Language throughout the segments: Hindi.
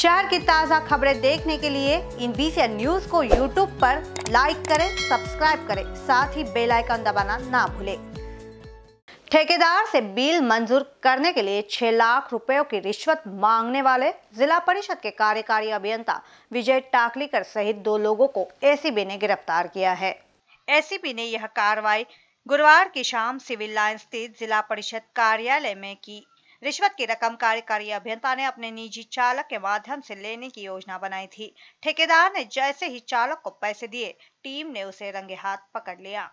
शहर की ताज़ा खबरें देखने के लिए इन बीसी न्यूज को यूट्यूब पर लाइक करें सब्सक्राइब करें साथ ही बेल आइकन दबाना ना भूलें ठेकेदार से बिल मंजूर करने के लिए 6 लाख रुपयों की रिश्वत मांगने वाले जिला परिषद के कार्यकारी अभियंता विजय टाकलीकर सहित दो लोगों को एसीबी ने गिरफ्तार किया है एसीबी ने यह कार्रवाई गुरुवार की शाम सिविल लाइन स्थित जिला परिषद कार्यालय में की रिश्वत की रकम कार्यकारी अभियंता ने अपने निजी चालक के माध्यम से लेने की योजना बनाई थी ठेकेदार ने जैसे ही चालक को पैसे दिए टीम ने उसे रंगे हाथ पकड़ लिया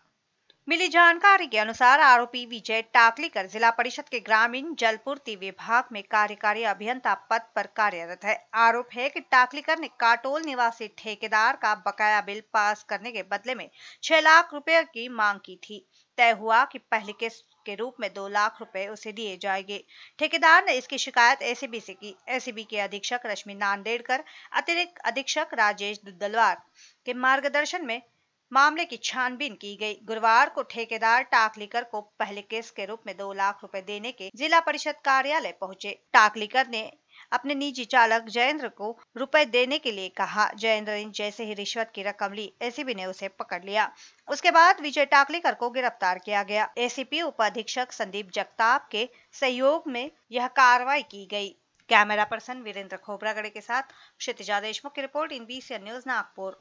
मिली जानकारी के अनुसार आरोपी विजय टाकलीकर जिला परिषद के ग्रामीण जलपूर्ति विभाग में कार्यकारी अभियंता पद पर कार्यरत है आरोप है कि टाकलीकर ने काटोल निवासी ठेकेदार का बकाया बिल पास करने के बदले में छह लाख रुपए की मांग की थी तय हुआ कि पहली किस्त के रूप में दो लाख रुपए उसे दिए जाएंगे ठेकेदार ने इसकी शिकायत एसीबी e से की एसीबी e के अधीक्षक रश्मि नांदेड़कर अतिरिक्त अधीक्षक राजेश दुदलवार के मार्गदर्शन में मामले की छानबीन की गई गुरुवार को ठेकेदार टाकलीकर को पहले केस के रूप में दो लाख रुपए देने के जिला परिषद कार्यालय पहुंचे टाकलीकर ने अपने निजी चालक जयेंद्र को रुपए देने के लिए कहा जयेंद्र ने जैसे ही रिश्वत की रकम ली एसीबी ने उसे पकड़ लिया उसके बाद विजय टाकलीकर को गिरफ्तार किया गया एसीपी अधीक्षक संदीप जगताप के सहयोग में यह कार्रवाई की गई कैमरा पर्सन वीरेंद्र खोबरागड़े के साथ क्षितिजा देशमुख की report in B news Nagpur